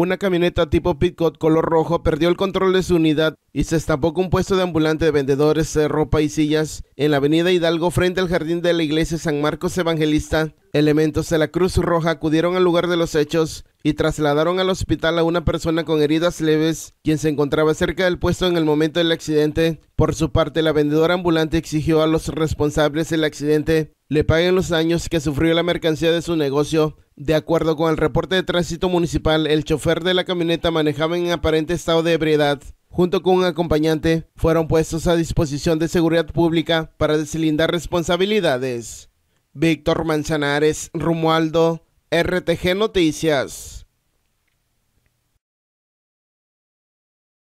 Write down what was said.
Una camioneta tipo Pitcott color rojo perdió el control de su unidad y se estampó con un puesto de ambulante de vendedores de ropa y sillas en la avenida Hidalgo frente al jardín de la iglesia San Marcos Evangelista. Elementos de la Cruz Roja acudieron al lugar de los hechos y trasladaron al hospital a una persona con heridas leves, quien se encontraba cerca del puesto en el momento del accidente. Por su parte, la vendedora ambulante exigió a los responsables del accidente le paguen los daños que sufrió la mercancía de su negocio. De acuerdo con el reporte de tránsito municipal, el chofer de la camioneta manejaba en aparente estado de ebriedad. Junto con un acompañante, fueron puestos a disposición de seguridad pública para deslindar responsabilidades. Víctor Manzanares, Rumualdo, RTG Noticias.